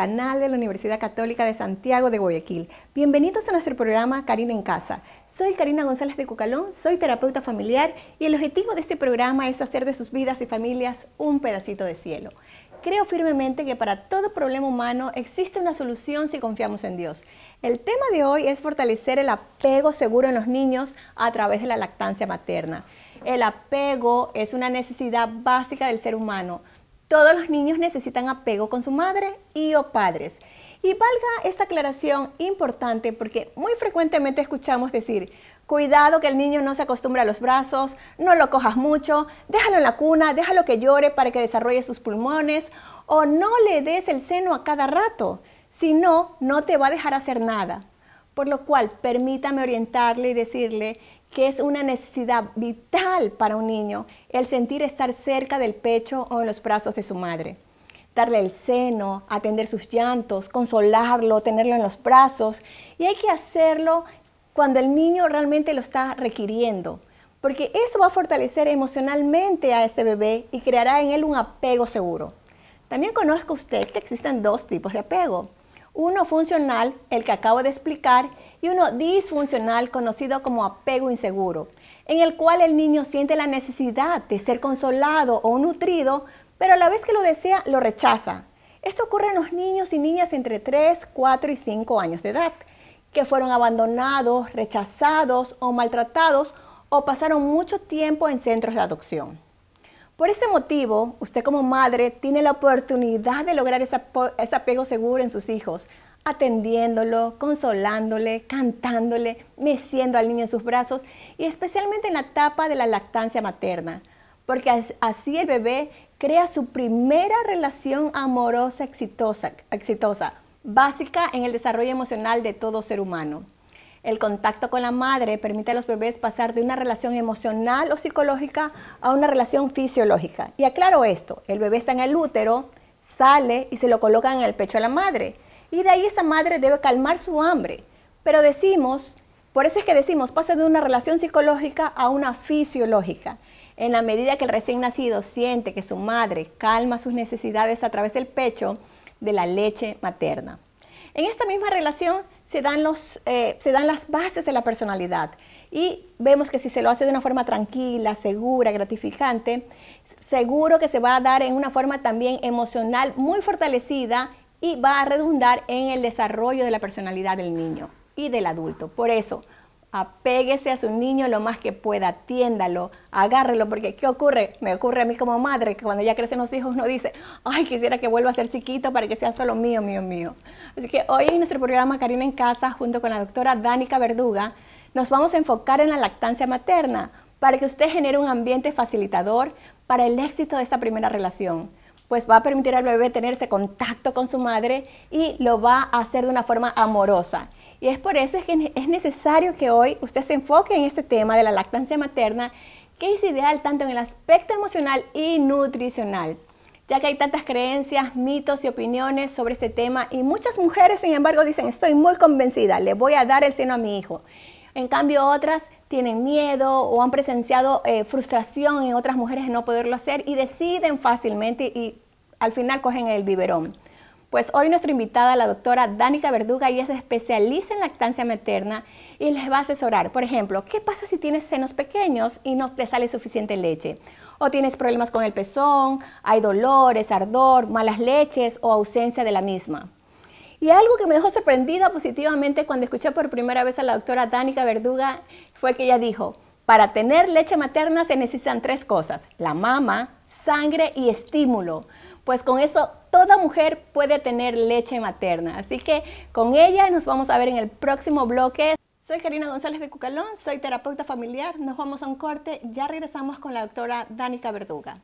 canal de la Universidad Católica de Santiago de Guayaquil. Bienvenidos a nuestro programa Karina en Casa. Soy Karina González de Cucalón, soy terapeuta familiar y el objetivo de este programa es hacer de sus vidas y familias un pedacito de cielo. Creo firmemente que para todo problema humano existe una solución si confiamos en Dios. El tema de hoy es fortalecer el apego seguro en los niños a través de la lactancia materna. El apego es una necesidad básica del ser humano todos los niños necesitan apego con su madre y o padres. Y valga esta aclaración importante porque muy frecuentemente escuchamos decir, cuidado que el niño no se acostumbre a los brazos, no lo cojas mucho, déjalo en la cuna, déjalo que llore para que desarrolle sus pulmones o no le des el seno a cada rato, si no, no te va a dejar hacer nada. Por lo cual, permítame orientarle y decirle que es una necesidad vital para un niño el sentir estar cerca del pecho o en los brazos de su madre. Darle el seno, atender sus llantos, consolarlo, tenerlo en los brazos. Y hay que hacerlo cuando el niño realmente lo está requiriendo, porque eso va a fortalecer emocionalmente a este bebé y creará en él un apego seguro. También conozco usted que existen dos tipos de apego. Uno funcional, el que acabo de explicar, y uno disfuncional conocido como apego inseguro, en el cual el niño siente la necesidad de ser consolado o nutrido, pero a la vez que lo desea, lo rechaza. Esto ocurre en los niños y niñas entre 3, 4 y 5 años de edad, que fueron abandonados, rechazados o maltratados o pasaron mucho tiempo en centros de adopción. Por ese motivo, usted como madre tiene la oportunidad de lograr ese, apego seguro en sus hijos atendiéndolo, consolándole, cantándole, meciendo al niño en sus brazos y especialmente en la etapa de la lactancia materna, porque así el bebé crea su primera relación amorosa exitosa, básica en el desarrollo emocional de todo ser humano. El contacto con la madre permite a los bebés pasar de una relación emocional o psicológica a una relación fisiológica. Y aclaro esto, el bebé está en el útero, sale y se lo coloca en el pecho a la madre. Y de ahí esta madre debe calmar su hambre. Pero decimos, por eso es que decimos, pasa de una relación psicológica a una fisiológica. En la medida que el recién nacido siente que su madre calma sus necesidades a través del pecho de la leche materna. En esta misma relación se dan, los, eh, se dan las bases de la personalidad y vemos que si se lo hace de una forma tranquila, segura, gratificante, seguro que se va a dar en una forma también emocional muy fortalecida y va a redundar en el desarrollo de la personalidad del niño y del adulto. Por eso, apéguese a su niño lo más que pueda, atiéndalo, agárrelo, porque ¿qué ocurre? Me ocurre a mí como madre que cuando ya crecen los hijos uno dice, ay, quisiera que vuelva a ser chiquito para que sea solo mío, mío, mío. Así que hoy en nuestro programa Karina en Casa, junto con la doctora Danica Verduga, nos vamos a enfocar en la lactancia materna para que usted genere un ambiente facilitador para el éxito de esta primera relación pues va a permitir al bebé tener ese contacto con su madre y lo va a hacer de una forma amorosa. Y es por eso que es necesario que hoy usted se enfoque en este tema de la lactancia materna, que es ideal tanto en el aspecto emocional y nutricional, ya que hay tantas creencias, mitos y opiniones sobre este tema y muchas mujeres, sin embargo, dicen, estoy muy convencida, le voy a dar el seno a mi hijo. En cambio, otras tienen miedo o han presenciado eh, frustración en otras mujeres de no poderlo hacer y deciden fácilmente y, al final cogen el biberón. Pues hoy nuestra invitada, la doctora Danica Verduga, ella se especializa en lactancia materna y les va a asesorar. Por ejemplo, ¿qué pasa si tienes senos pequeños y no te sale suficiente leche? ¿O tienes problemas con el pezón? ¿Hay dolores, ardor, malas leches o ausencia de la misma? Y algo que me dejó sorprendida positivamente cuando escuché por primera vez a la doctora Danica Verduga fue que ella dijo, para tener leche materna se necesitan tres cosas, la mama, sangre y estímulo. Pues con eso toda mujer puede tener leche materna. Así que con ella nos vamos a ver en el próximo bloque. Soy Karina González de Cucalón, soy terapeuta familiar. Nos vamos a un corte, ya regresamos con la doctora Danica Verduga.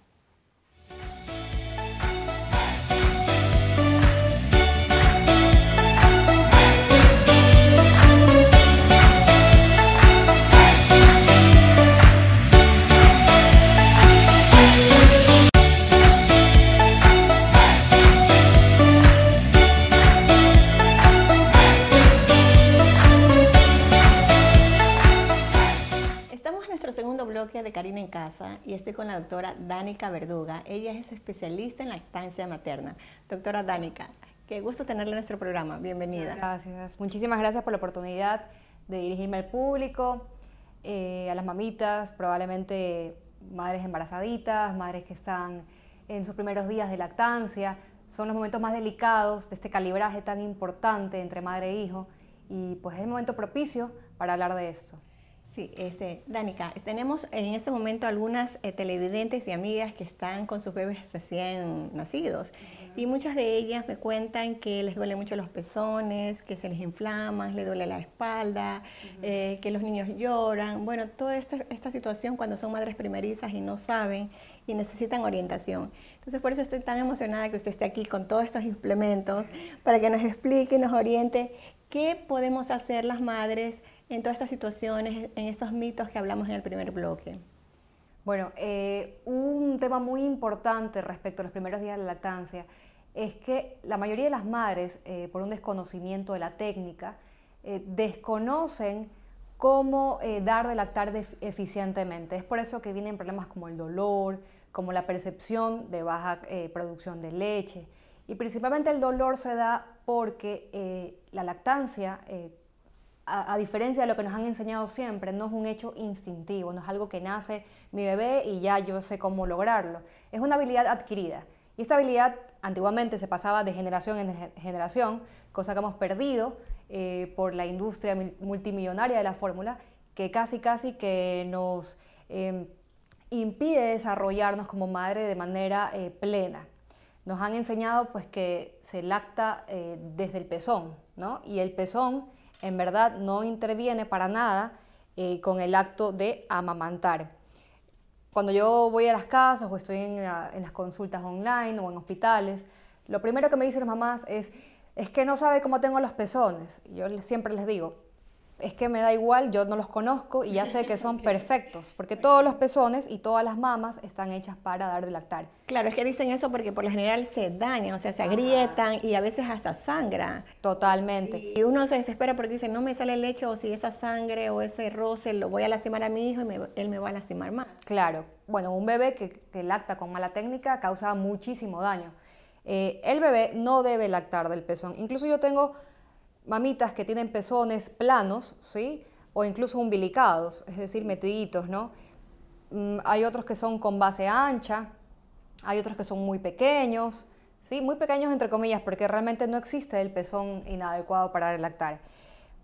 Dánica Verduga. Ella es especialista en lactancia materna. Doctora Dánica, qué gusto tenerla en nuestro programa. Bienvenida. Gracias. Muchísimas gracias por la oportunidad de dirigirme al público, eh, a las mamitas, probablemente madres embarazaditas, madres que están en sus primeros días de lactancia. Son los momentos más delicados de este calibraje tan importante entre madre e hijo y pues es el momento propicio para hablar de esto. Sí, este, Danica, tenemos en este momento algunas eh, televidentes y amigas que están con sus bebés recién nacidos y muchas de ellas me cuentan que les duele mucho los pezones, que se les inflaman, les duele la espalda, eh, que los niños lloran. Bueno, toda esta, esta situación cuando son madres primerizas y no saben y necesitan orientación. Entonces por eso estoy tan emocionada que usted esté aquí con todos estos implementos para que nos explique y nos oriente qué podemos hacer las madres en todas estas situaciones, en estos mitos que hablamos en el primer bloque? Bueno, eh, un tema muy importante respecto a los primeros días de la lactancia es que la mayoría de las madres, eh, por un desconocimiento de la técnica, eh, desconocen cómo dar de lactar de eficientemente. Es por eso que vienen problemas como el dolor, como la percepción de baja producción de leche. Y principalmente el dolor se da porque la lactancia a, diferencia de lo que nos han enseñado siempre, no es un hecho instintivo, no es algo que nace mi bebé y ya yo sé cómo lograrlo. Es una habilidad adquirida. Y esta habilidad antiguamente se pasaba de generación en generación, cosa que hemos perdido eh, por la industria multimillonaria de la fórmula, que casi casi que nos em, impide desarrollarnos como madre de manera eh, plena. Nos han enseñado pues que se lacta eh, desde el pezón, ¿no? Y el pezón en verdad no interviene para nada eh, con el acto de amamantar. Cuando yo voy a las casas o estoy en, en las consultas online o en hospitales, lo primero que me dicen las mamás es, es que no sabe cómo tengo los pezones. Yo siempre les digo, es que me da igual, yo no los conozco y ya sé que son perfectos, porque todos los pezones y todas las mamas están hechas para dar de lactar. Claro, es que dicen eso porque por lo general se dañan, o sea, se agrietan y a veces hasta sangra. Totalmente. Y uno se desespera porque dice, no me sale leche o si esa sangre o ese roce lo voy a lastimar a mi hijo y él me va a lastimar más. Claro, bueno, un bebé que, lacta con mala técnica causa muchísimo daño. Eh, el bebé no debe lactar del pezón. Incluso yo tengo mamitas que tienen pezones planos, ¿sí? O incluso umbilicados, es decir, metiditos, ¿no? Mm, hay otros que son con base ancha, hay otros que son muy pequeños, ¿sí? Muy pequeños entre comillas, porque realmente no existe el pezón inadecuado para lactar.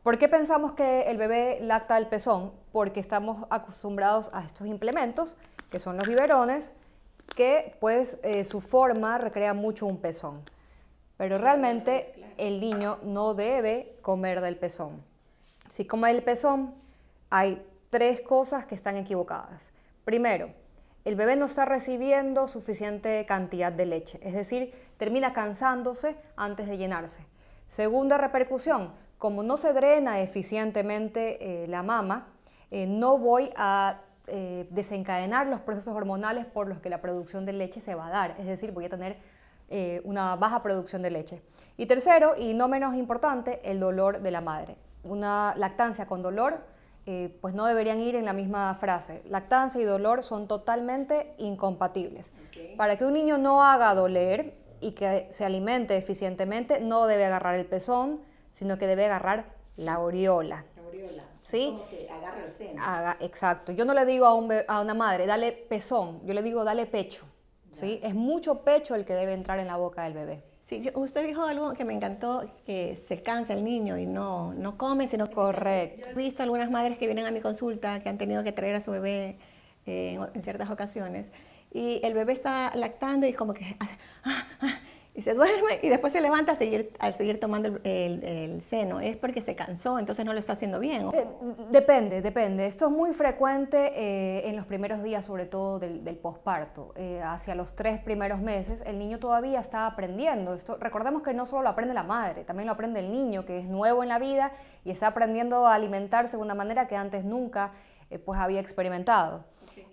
¿Por qué pensamos que el bebé lacta el pezón? Porque estamos acostumbrados a estos implementos, que son los biberones, que pues eh, su forma recrea mucho un pezón. Pero realmente el niño no debe comer del pezón. Si come el pezón, hay tres cosas que están equivocadas. Primero, el bebé no está recibiendo suficiente cantidad de leche, es decir, termina cansándose antes de llenarse. Segunda repercusión, como no se drena eficientemente eh, la mama, eh, no voy a eh, desencadenar los procesos hormonales por los que la producción de leche se va a dar, es decir, voy a tener eh, una baja producción de leche. Y tercero, y no menos importante, el dolor de la madre. Una lactancia con dolor, eh, pues no deberían ir en la misma frase. Lactancia y dolor son totalmente incompatibles. Para que un niño no haga doler y que se alimente eficientemente, no debe agarrar el pezón, sino que debe agarrar la aureola. La aureola. ¿Sí? Como agarra el seno. Haga, exacto. Yo no le digo a una madre, dale pezón, yo le digo, dale pecho. ¿sí? Es mucho pecho el que debe entrar en la boca del bebé. Sí, usted dijo algo que me encantó, que se cansa el niño y no, no come, sino que... Correcto. he visto algunas madres que vienen a mi consulta que han tenido que traer a su bebé eh, en ciertas ocasiones y el bebé está lactando y como que hace... Ah, ah, y se duerme y después se levanta a seguir, a seguir tomando el, seno. Es porque se cansó, entonces no lo está haciendo bien. Eh, depende, depende. Esto es muy frecuente eh, en los primeros días, sobre todo del, del posparto. Eh, hacia los tres primeros meses, el niño todavía está aprendiendo. Esto, recordemos que no solo lo aprende la madre, también lo aprende el niño, que es nuevo en la vida y está aprendiendo a alimentarse de una manera que antes nunca eh, pues había experimentado.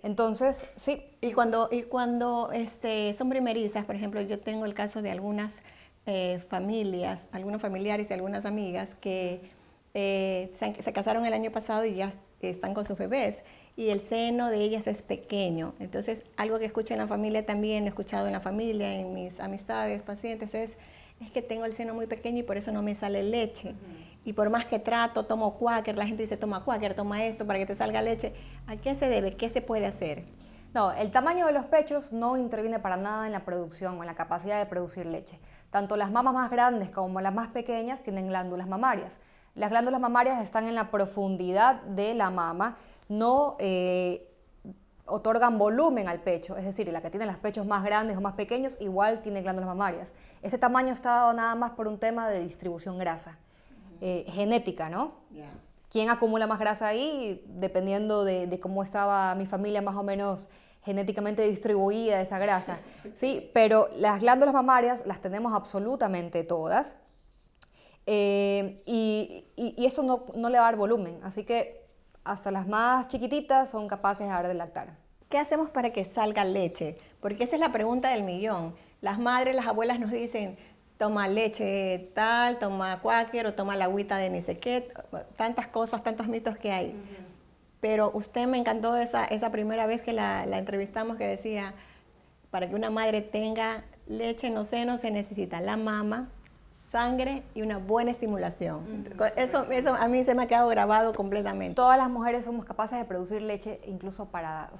Entonces, sí. Y cuando, y cuando este, son primerizas, por ejemplo, yo tengo el caso de algunas eh, familias, algunos familiares y algunas amigas que eh, se, casaron el año pasado y ya están con sus bebés y el seno de ellas es pequeño. Entonces, algo que escucho en la familia también, he escuchado en la familia, en mis amistades, pacientes, es, es que tengo el seno muy pequeño y por eso no me sale leche. Y por más que trato, tomo cuáquer, la gente dice toma cuáquer, toma eso para que te salga leche. ¿A qué se debe? ¿Qué se puede hacer? No, el tamaño de los pechos no interviene para nada en la producción o en la capacidad de producir leche. Tanto las mamas más grandes como las más pequeñas tienen glándulas mamarias. Las glándulas mamarias están en la profundidad de la mama, no eh, otorgan volumen al pecho, es decir, la que tiene los pechos más grandes o más pequeños igual tiene glándulas mamarias. Ese tamaño está dado nada más por un tema de distribución grasa. Eh, genética, ¿no? ¿Quién acumula más grasa ahí? Dependiendo de, cómo estaba mi familia más o menos genéticamente distribuida esa grasa. Sí, pero las glándulas mamarias las tenemos absolutamente todas. Eh, y, eso no, le va a dar volumen. Así que hasta las más chiquititas son capaces de dar de lactar. ¿Qué hacemos para que salga leche? Porque esa es la pregunta del millón. Las madres, las abuelas nos dicen, toma leche tal, toma cuáquer o toma la agüita de ni sé qué, tantas cosas, tantos mitos que hay. Pero usted me encantó esa, esa primera vez que la, entrevistamos que decía, para que una madre tenga leche en los senos se necesita la mama, sangre y una buena estimulación. eso, eso a mí se me ha quedado grabado completamente. Todas las mujeres somos capaces de producir leche incluso para,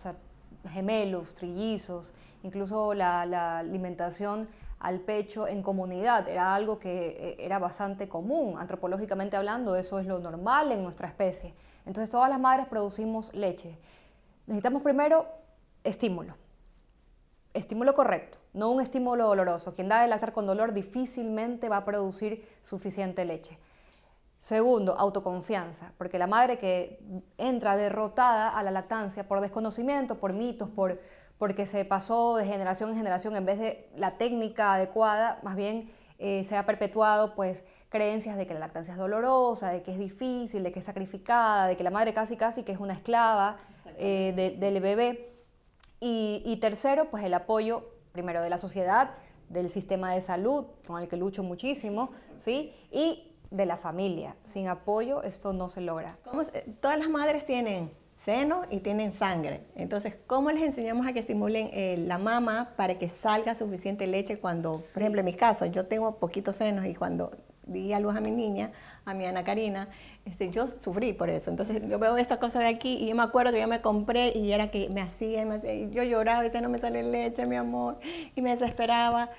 gemelos, trillizos, incluso la, la alimentación al pecho en comunidad. Era algo que eh, era bastante común, antropológicamente hablando, eso es lo normal en nuestra especie. Entonces todas las madres producimos leche. Necesitamos primero estímulo, estímulo correcto, no un estímulo doloroso. Quien da de lactar con dolor difícilmente va a producir suficiente leche. Segundo, autoconfianza, porque la madre que entra derrotada a la lactancia por desconocimiento, por mitos, por, porque se pasó de generación en generación, en vez de la técnica adecuada, más bien eh, se ha perpetuado pues creencias de que la lactancia es dolorosa, de que es difícil, de que es sacrificada, de que la madre casi casi que es una esclava eh, del bebé. Y, tercero, pues el apoyo primero de la sociedad, del sistema de salud, con el que lucho muchísimo, ¿sí? Y de la familia. Sin apoyo esto no se logra. todas las madres tienen seno y tienen sangre. Entonces, ¿cómo les enseñamos a que estimulen eh, la mama para que salga suficiente leche cuando, por ejemplo, en mi caso, yo tengo poquitos senos y cuando di a luz a mi niña, a mi Ana Karina, este, yo sufrí por eso. Entonces yo veo esta cosa de aquí y yo me acuerdo que yo me compré y era que me hacía, y me hacía y yo lloraba y decía, no me sale leche, mi amor, y me desesperaba.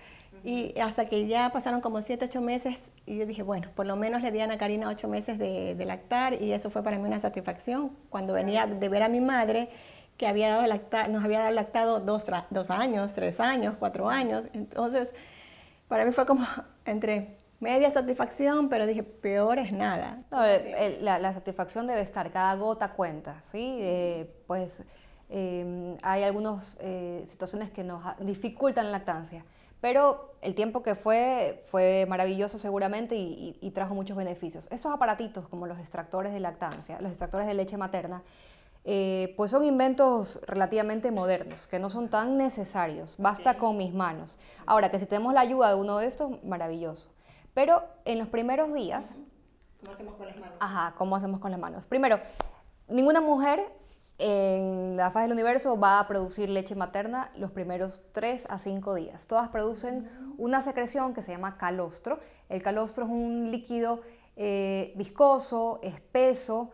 Y hasta que ya pasaron como 7, 8 meses y yo dije, bueno, por lo menos le di a Ana Karina 8 meses de, lactar y eso fue para mí una satisfacción cuando venía de ver a mi madre que había dado nos había dado lactado dos, dos años, tres años, cuatro años. Entonces, para mí fue como entre media satisfacción, pero dije, peor es nada. Eh, la, satisfacción debe estar, cada gota cuenta, ¿sí? Eh, pues eh, hay algunas situaciones que nos dificultan la lactancia pero el tiempo que fue fue maravilloso seguramente y, trajo muchos beneficios. Estos aparatitos como los extractores de lactancia, los extractores de leche materna, eh, pues son inventos relativamente modernos, que no son tan necesarios, basta con mis manos. Ahora, que si tenemos la ayuda de uno de estos, maravilloso. Pero en los primeros días... ¿Cómo hacemos con las manos? Ajá, ¿cómo hacemos con las manos? Primero, ninguna mujer en la fase del universo va a producir leche materna los primeros 3 a 5 días. Todas producen una secreción que se llama calostro. El calostro es un líquido eh, viscoso, espeso.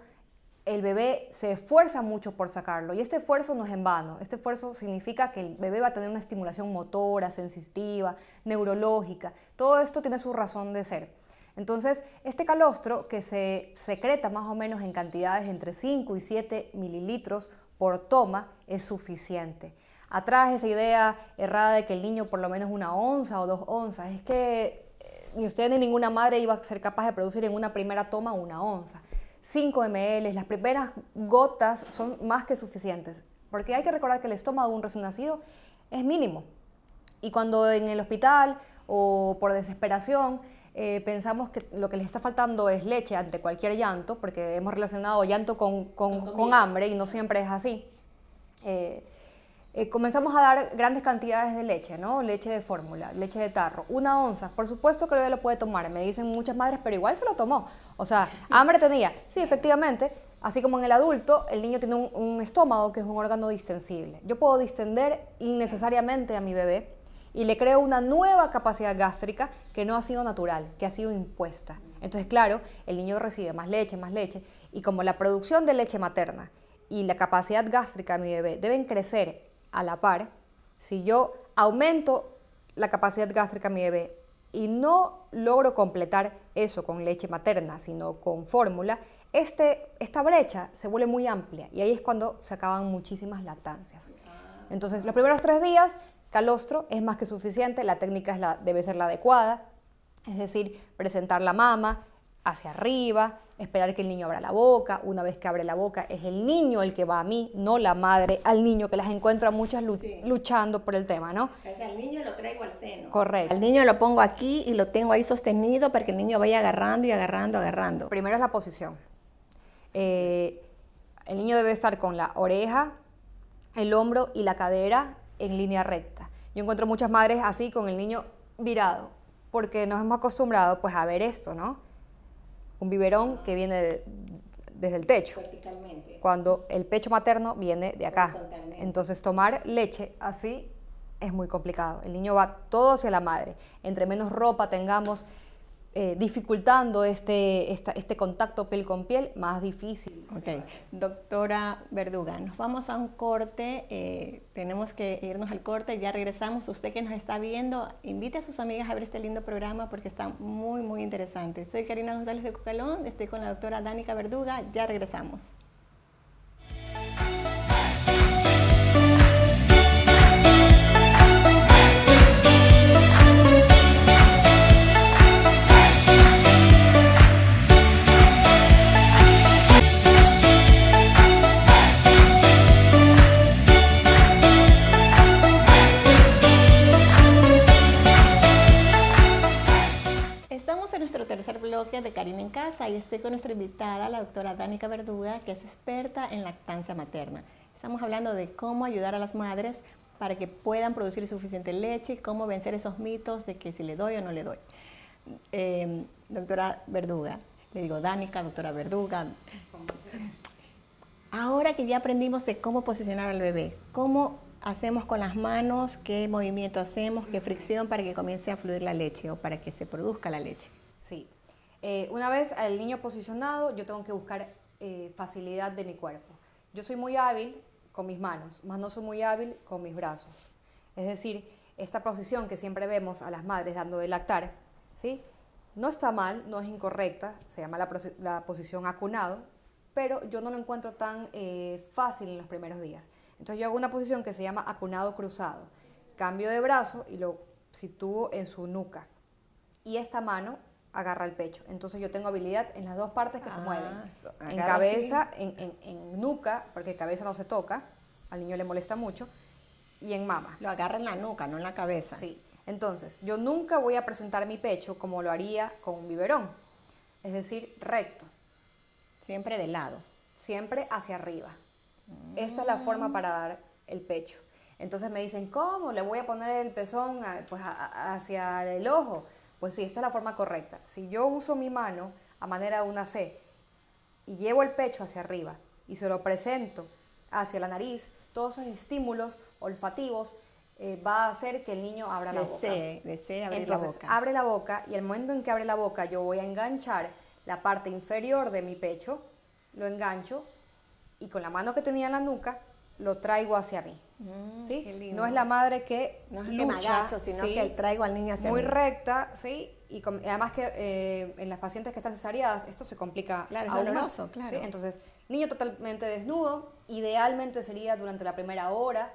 El bebé se esfuerza mucho por sacarlo y este esfuerzo no es en vano. Este esfuerzo significa que el bebé va a tener una estimulación motora, sensitiva, neurológica. Todo esto tiene su razón de ser. Entonces, este calostro que se secreta más o menos en cantidades entre 5 y 7 mililitros por toma es suficiente. Atrás esa idea errada de que el niño por lo menos una onza o dos onzas, es que eh, ni usted ni ninguna madre iba a ser capaz de producir en una primera toma una onza. 5 ml, las primeras gotas son más que suficientes, porque hay que recordar que el estómago de un recién nacido es mínimo. Y cuando en el hospital o por desesperación eh, pensamos que lo que les está faltando es leche ante cualquier llanto, porque hemos relacionado llanto con, con, hambre y no siempre es así. Eh, eh, comenzamos a dar grandes cantidades de leche, ¿no? Leche de fórmula, leche de tarro, una onza. Por supuesto que el bebé lo puede tomar, me dicen muchas madres, pero igual se lo tomó. O sea, hambre tenía. Sí, efectivamente, así como en el adulto, el niño tiene un estómago que es un órgano distensible. Yo puedo distender innecesariamente a mi bebé y le creo una nueva capacidad gástrica que no ha sido natural, que ha sido impuesta. Entonces, claro, el niño recibe más leche, más leche, y como la producción de leche materna y la capacidad gástrica de mi bebé deben crecer a la par, si yo aumento la capacidad gástrica de mi bebé y no logro completar eso con leche materna, sino con fórmula, este, esta brecha se vuelve muy amplia y ahí es cuando se acaban muchísimas lactancias. Entonces, los primeros tres días calostro es más que suficiente, la técnica debe ser la adecuada, es decir, presentar la mama hacia arriba, esperar que el niño abra la boca, una vez que abre la boca es el niño el que va a mí, no la madre al niño, que las encuentro muchas luchando por el tema, ¿no? O al niño lo traigo al seno. Correcto. Al niño lo pongo aquí y lo tengo ahí sostenido para que el niño vaya agarrando y agarrando, agarrando. Primero es la posición. Eh, el niño debe estar con la oreja, el hombro y la cadera en línea recta. Yo encuentro muchas madres así con el niño virado, porque nos hemos acostumbrado pues a ver esto, ¿no? Un biberón que viene desde el techo, cuando el pecho materno viene de acá. Entonces tomar leche así es muy complicado. El niño va todo hacia la madre. Entre menos ropa tengamos, eh, dificultando este, este contacto piel con piel más difícil. Ok, doctora Verduga, nos vamos a un corte, eh, tenemos que irnos al corte, ya regresamos. Usted que nos está viendo, invite a sus amigas a ver este lindo programa porque está muy, muy interesante. Soy Karina González de Cucalón, estoy con la doctora Dánica Verduga, ya regresamos. Vine en Casa y estoy con nuestra invitada, la doctora Dánica Verduga, que es experta en lactancia materna. Estamos hablando de cómo ayudar a las madres para que puedan producir suficiente leche y cómo vencer esos mitos de que si le doy o no le doy. Em, doctora Verduga, le digo Dánica, doctora Verduga. Ahora que ya aprendimos de cómo posicionar al bebé, cómo hacemos con las manos, qué movimiento hacemos, qué fricción para que comience a fluir la leche o para que se produzca la leche. Sí, eh, una vez al niño posicionado, yo tengo que buscar eh, facilidad de mi cuerpo. Yo soy muy hábil con mis manos, más no soy muy hábil con mis brazos. Es decir, esta posición que siempre vemos a las madres dando de lactar, ¿sí? No está mal, no es incorrecta, se llama la, posición acunado, pero yo no lo encuentro tan eh, fácil en los primeros días. Entonces yo hago una posición que se llama acunado cruzado. Cambio de brazo y lo sitúo en su nuca. Y esta mano agarra el pecho. Entonces yo tengo habilidad en las dos partes que se ah, mueven. En cabeza, en, nuca, porque cabeza no se toca, al niño le molesta mucho, y en mama. Lo agarra en la nuca, no en la cabeza. Sí. Entonces, yo nunca voy a presentar mi pecho como lo haría con un biberón, es decir, recto. Siempre de lado. Siempre hacia arriba. Esta es la forma para dar el pecho. Entonces me dicen, ¿cómo? ¿Le voy a poner el pezón pues, hacia el ojo? Pues sí, esta es la forma correcta. Si yo uso mi mano a manera de una C y llevo el pecho hacia arriba y se lo presento hacia la nariz, todos esos estímulos olfativos eh, va a hacer que el niño abra la boca. abrir Entonces, la boca. abre la boca y el momento en que abre la boca yo voy a enganchar la parte inferior de mi pecho, lo engancho y con la mano que tenía en la nuca lo traigo hacia mí. Mm, ¿sí? No es la madre que lucha, sino que traigo al niño hacia Muy recta, ¿sí? Y además que eh, en las pacientes que están cesariadas esto se complica claro, es doloroso, Claro. Entonces, niño totalmente desnudo, idealmente sería durante la primera hora,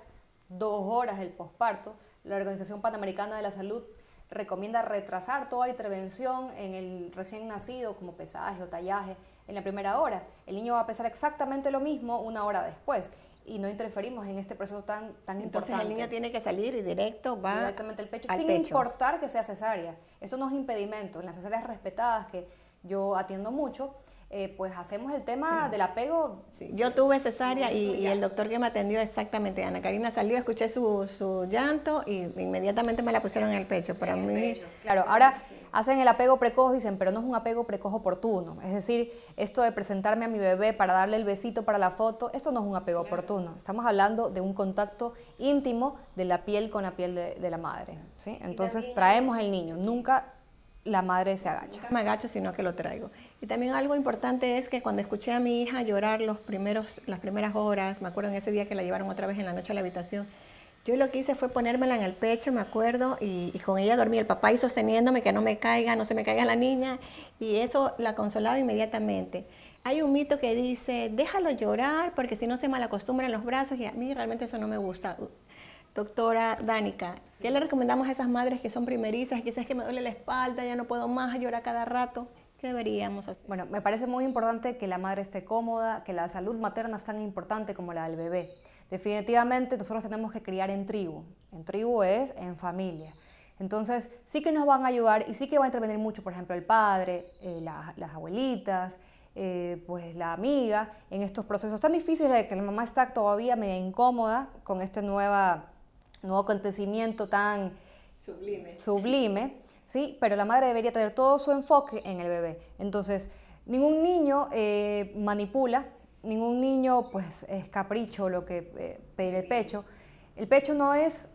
dos horas del posparto. La Organización Panamericana de la Salud recomienda retrasar toda intervención en el recién nacido, como pesaje o tallaje, en la primera hora. El niño va a pesar exactamente lo mismo una hora después y no interferimos en este proceso tan, tan importante. Entonces el niño tiene que salir y directo va directamente al pecho, sin importar que sea cesárea. Eso no es impedimento. En las cesáreas respetadas, que yo atiendo mucho, eh, pues hacemos el tema del apego. Yo tuve cesárea y, el doctor que me atendió exactamente, Ana Karina salió, escuché su, su llanto y inmediatamente me la pusieron en el pecho. Para mí. Claro, ahora hacen el apego precoz, dicen, pero no es un apego precoz oportuno. Es decir, esto de presentarme a mi bebé para darle el besito para la foto, esto no es un apego oportuno. Estamos hablando de un contacto íntimo de la piel con la piel de, la madre. ¿sí? Entonces traemos el niño, nunca la madre se agacha. No me agacho, sino que lo traigo. Y también algo importante es que cuando escuché a mi hija llorar los primeros, las primeras horas, me acuerdo en ese día que la llevaron otra vez en la noche a la habitación, yo lo que hice fue ponérmela en el pecho, me acuerdo, y, con ella dormí. El papá y sosteniéndome que no me caiga, no se me caiga la niña, y eso la consolaba inmediatamente. Hay un mito que dice, déjalo llorar porque si no se en los brazos, y a mí realmente eso no me gusta. Doctora Dánica, ¿qué le recomendamos a esas madres que son primerizas, quizás que me duele la espalda, ya no puedo más, llorar cada rato? ¿Qué deberíamos hacer? Bueno, me parece muy importante que la madre esté cómoda, que la salud materna es tan importante como la del bebé. Definitivamente nosotros tenemos que criar en tribu. En tribu es en familia. Entonces sí que nos van a ayudar y sí que va a intervenir mucho, por ejemplo, el padre, eh, las abuelitas, eh, pues la amiga, en estos procesos tan difíciles de que la mamá está todavía media incómoda con este nueva, nuevo acontecimiento tan sublime. sublime, ¿sí? Pero la madre debería tener todo su enfoque en el bebé. Entonces, ningún niño eh, manipula ningún niño pues es capricho lo que eh, pedir el pecho. El pecho no es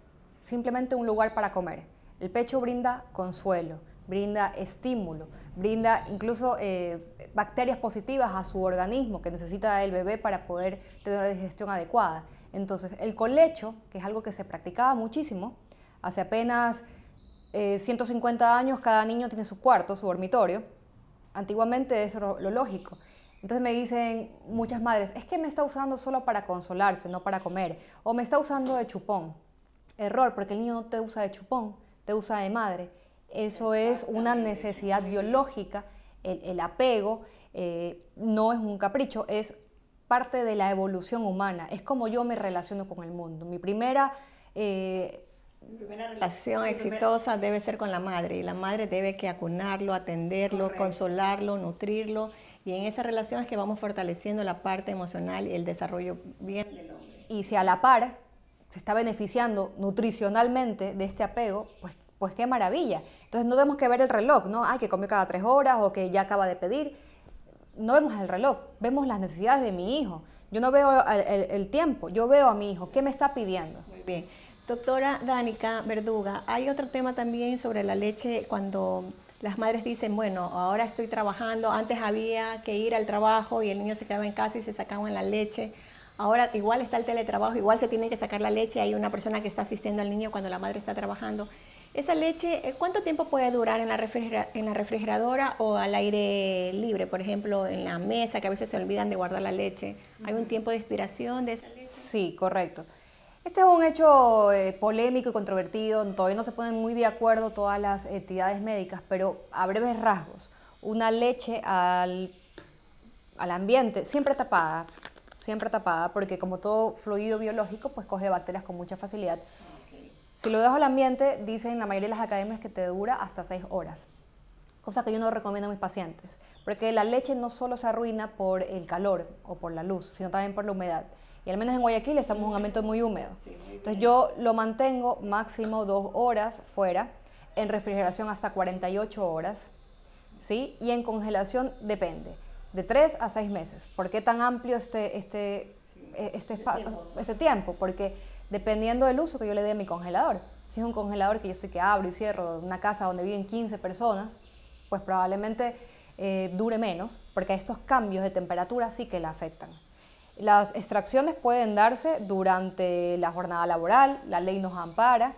simplemente un lugar para comer. El pecho brinda consuelo, brinda estímulo, brinda incluso eh, bacterias positivas a su organismo que necesita el bebé para poder tener una digestión adecuada. Entonces, el colecho, que es algo que se practicaba muchísimo, hace apenas 150 eh, años cada niño tiene su cuarto, su dormitorio. Antiguamente eso lo lógico. Entonces me dicen muchas madres, es que me está usando solo para consolarse, no para comer, o me está usando de chupón. Error, porque el niño no te usa de chupón, te usa de madre. Eso es una necesidad biológica, el, apego eh, no es un capricho, es parte de la evolución humana, es como yo me relaciono con el mundo. Mi primera... Eh, relación exitosa debe ser con la madre y la madre debe que acunarlo, atenderlo, consolarlo, nutrirlo y en esa relación es que vamos fortaleciendo la parte emocional y el desarrollo bien del hombre. Y si a la par se está beneficiando nutricionalmente de este apego, pues, pues qué maravilla. Entonces no tenemos que ver el reloj, ¿no? Ay, que comió cada tres horas o que ya acaba de pedir. No vemos el reloj, vemos las necesidades de mi hijo. Yo no veo el, tiempo, yo veo a mi hijo, ¿qué me está pidiendo? Muy bien. Doctora Danica Verduga, hay otro tema también sobre la leche cuando las madres dicen, bueno, ahora estoy trabajando, antes había que ir al trabajo y el niño se quedaba en casa y se sacaban la leche. Ahora igual está el teletrabajo, igual se tiene que sacar la leche, hay una persona que está asistiendo al niño cuando la madre está trabajando. Esa leche, eh, ¿cuánto tiempo puede durar en la, en la refrigeradora o al aire libre? Por ejemplo, en la mesa, que a veces se olvidan de guardar la leche. ¿Hay un tiempo de expiración de esa leche? Sí, correcto. Este es un hecho eh, polémico y controvertido, todavía no se ponen muy de acuerdo todas las entidades médicas, pero a breves rasgos, una leche al, ambiente, siempre tapada, siempre tapada, porque como todo fluido biológico, pues coge bacterias con mucha facilidad. Si lo dejo al ambiente, dicen la mayoría de las academias que te dura hasta seis horas, cosa que yo no recomiendo a mis pacientes, porque la leche no solo se arruina por el calor o por la luz, sino también por la humedad. Y al menos en Guayaquil estamos en un ambiente muy húmedo. Entonces yo lo mantengo máximo dos horas fuera, en refrigeración hasta 48 horas, ¿sí? Y en congelación depende, de tres a seis meses. ¿Por qué tan amplio este, este, eh, este, este, espacio, este tiempo? Porque dependiendo del uso que yo le dé a mi congelador. Si es un congelador que yo soy que abro y cierro, una casa donde viven 15 personas, pues probablemente eh, dure menos, porque estos cambios de temperatura sí que la afectan. Las extracciones pueden darse durante la jornada laboral, la ley nos ampara,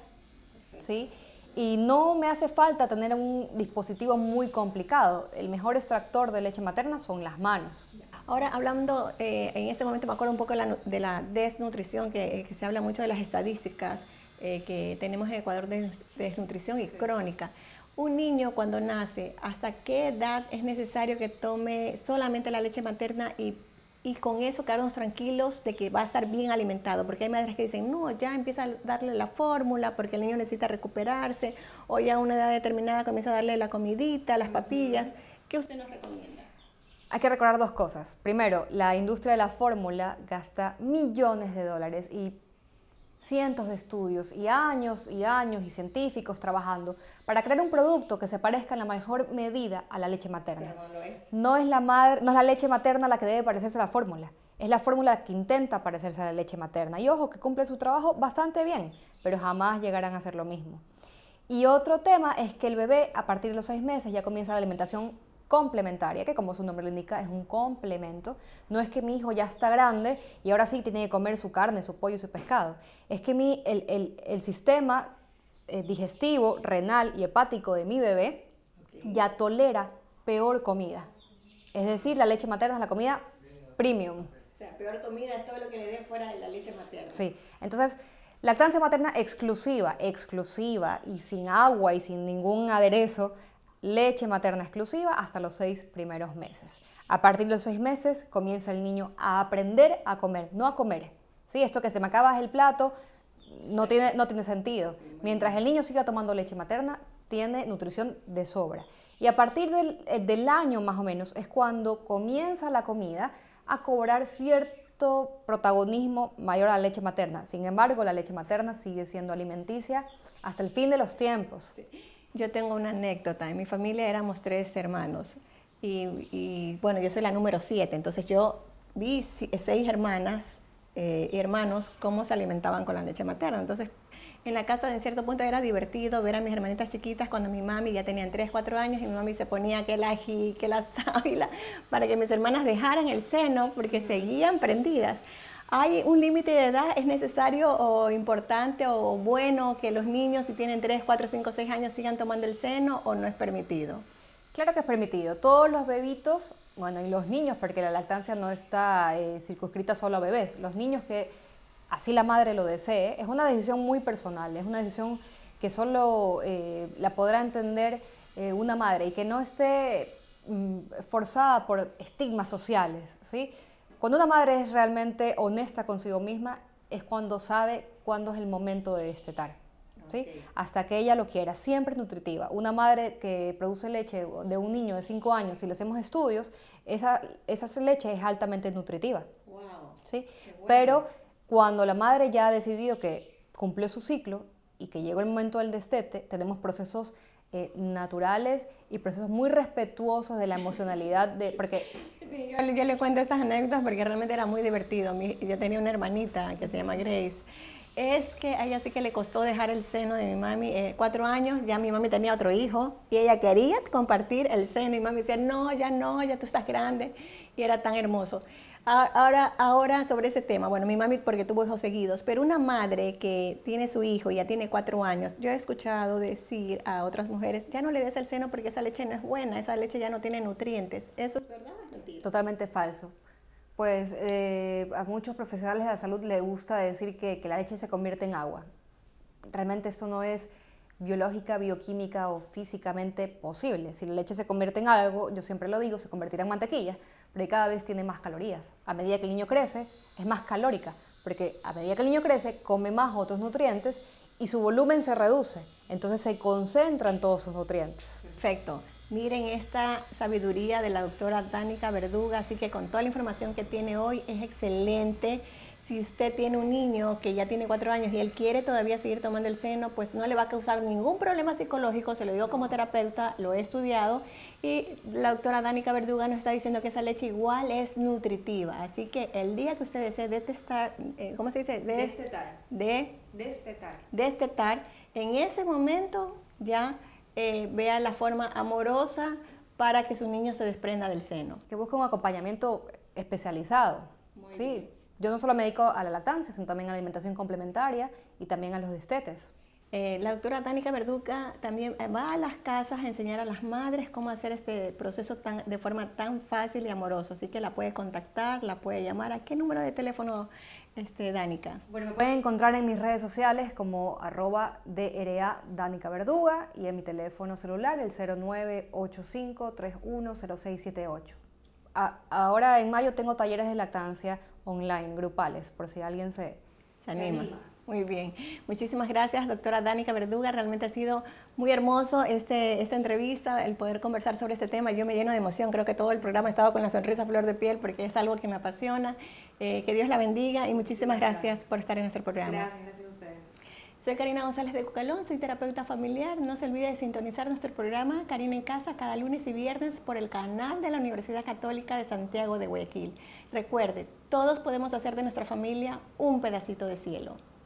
¿sí? Y no me hace falta tener un dispositivo muy complicado. El mejor extractor de leche materna son las manos. Ahora, hablando, eh, en este momento me acuerdo un poco de la, desnutrición, eh, que, se habla mucho de las estadísticas eh, que tenemos en Ecuador de desnutrición y crónica. Un niño cuando nace, ¿hasta qué edad es necesario que tome solamente la leche materna y y con eso quedarnos tranquilos de que va a estar bien alimentado, porque hay madres que dicen, no, ya empieza a darle la fórmula porque el niño necesita recuperarse, o ya a una edad determinada comienza a darle la comidita, las papillas. ¿Qué usted nos recomienda? Hay que recordar dos cosas. Primero, la industria de la fórmula gasta millones de dólares y cientos de estudios y años y años y científicos trabajando para crear un producto que se parezca en la mejor medida a la leche materna. no, es. la madre, no es la leche materna la que debe parecerse a la fórmula, es la fórmula que intenta parecerse a la leche materna. Y ojo, que cumple su trabajo bastante bien, pero jamás llegarán a hacer lo mismo. Y otro tema es que el bebé a partir de los seis meses ya comienza la alimentación complementaria, que como su nombre lo indica, es un complemento. No es que mi hijo ya está grande y ahora sí tiene que comer su carne, su pollo, su pescado. Es que mi, el, el sistema eh, digestivo, renal y hepático de mi bebé ya tolera peor comida. Es decir, la leche materna es la comida premium. O sea, peor comida es todo lo que le dé fuera de la leche materna. Sí, entonces lactancia materna exclusiva, exclusiva y sin agua y sin ningún aderezo leche materna exclusiva hasta los seis primeros meses. A partir de los seis meses comienza el niño a aprender a comer, no a comer. ¿Sí? Esto que se me acaba el plato no tiene, no tiene sentido. Mientras el niño siga tomando leche materna, tiene nutrición de sobra. Y a partir del, eh, del año más o menos es cuando comienza la comida a cobrar cierto protagonismo mayor a la leche materna. Sin embargo, la leche materna sigue siendo alimenticia hasta el fin de los tiempos. Yo tengo una anécdota. En mi familia éramos tres hermanos. Y, bueno, yo soy la número siete. Entonces yo vi seis hermanas eh, y hermanos cómo se alimentaban con la leche materna. Entonces en la casa en cierto punto era divertido ver a mis hermanitas chiquitas cuando mi mami ya tenían tres, cuatro años y mi mami se ponía que la ají, que la sábila, para que mis hermanas dejaran el seno porque seguían prendidas. ¿Hay un límite de edad? ¿Es necesario o importante o bueno que los niños si tienen 3, 4, 5, 6 años sigan tomando el seno o no es permitido? Claro que es permitido. Todos los bebitos, bueno, y los niños, porque la lactancia no está eh, circunscrita solo a bebés, los niños que así la madre lo desee, es una decisión muy personal, es una decisión que solo eh, la podrá entender eh, una madre y que no esté mm, forzada por estigmas sociales, ¿sí? Cuando una madre es realmente honesta consigo misma, es cuando sabe cuándo es el momento de destetar. ¿sí? Hasta que ella lo quiera, siempre nutritiva. Una madre que produce leche de un niño de 5 años, si le hacemos estudios, esa, esa leche es altamente nutritiva. ¿sí? Pero cuando la madre ya ha decidido que cumplió su ciclo y que llegó el momento del destete, tenemos procesos eh, naturales y procesos muy respetuosos de la emocionalidad, de, porque... yo, le cuento estas anécdotas porque realmente era muy divertido. yo tenía una hermanita que se llama Grace. Es que a ella sí que le costó dejar el seno de mi mami. Eh, cuatro años, ya mi mami tenía otro hijo y ella quería compartir el seno y mami decía, no, ya no, ya tú estás grande. Y era tan hermoso. Ahora, ahora sobre ese tema, bueno, mi mami porque tuvo hijos seguidos, pero una madre que tiene su hijo ya tiene cuatro años, yo he escuchado decir a otras mujeres, ya no le des el seno porque esa leche no es buena, esa leche ya no tiene nutrientes. ¿Eso es Totalmente falso. Pues eh, a muchos profesionales de la salud les gusta decir que, la leche se convierte en agua. Realmente esto no es biológica, bioquímica o físicamente posible. Si la leche se convierte en algo, yo siempre lo digo, se convertirá en mantequilla pero cada vez tiene más calorías. A medida que el niño crece, es más calórica, porque a medida que el niño crece, come más otros nutrientes y su volumen se reduce. Entonces se concentran todos sus nutrientes. Perfecto. Miren esta sabiduría de la doctora Dánica Verduga, así que con toda la información que tiene hoy es excelente. Si usted tiene un niño que ya tiene cuatro años y él quiere todavía seguir tomando el seno, pues no le va a causar ningún problema psicológico, se lo digo como terapeuta, lo he estudiado y la doctora Danica Verduga nos está diciendo que esa leche igual es nutritiva. Así que el día que usted desee detestar, eh, ¿cómo se dice? destetar. destetar. Destetar. En ese momento ya eh, vea la forma amorosa para que su niño se desprenda del seno. Que busque un acompañamiento especializado. sí. Yo no solo me dedico a la lactancia, sino también a la alimentación complementaria y también a los destetes. Eh, la doctora Dánica Verduga también eh, va a las casas a enseñar a las madres cómo hacer este proceso tan, de forma tan fácil y amorosa. Así que la puede contactar, la puede llamar. ¿A qué número de teléfono, este, Dánica? Bueno, me pueden encontrar en mis redes sociales como arroba DRA Verduga y en mi teléfono celular el 0985310678. Ahora en mayo tengo talleres de lactancia online, grupales, por si alguien Se anima. Muy bien. Muchísimas gracias, doctora Danica Verduga. Realmente ha sido muy hermoso este, esta entrevista, el poder conversar sobre este tema. Yo me lleno de emoción. Creo que todo el programa ha estado con la sonrisa flor de piel porque es algo que me apasiona. Eh, que Dios la bendiga y muchísimas gracias, por estar en nuestro programa. Gracias, gracias a usted. Soy Karina González de Cucalón, soy terapeuta familiar. No se olvide de sintonizar nuestro programa Karina en Casa cada lunes y viernes por el canal de la Universidad Católica de Santiago de Guayaquil. Recuerde, todos podemos hacer de nuestra familia un pedacito de cielo.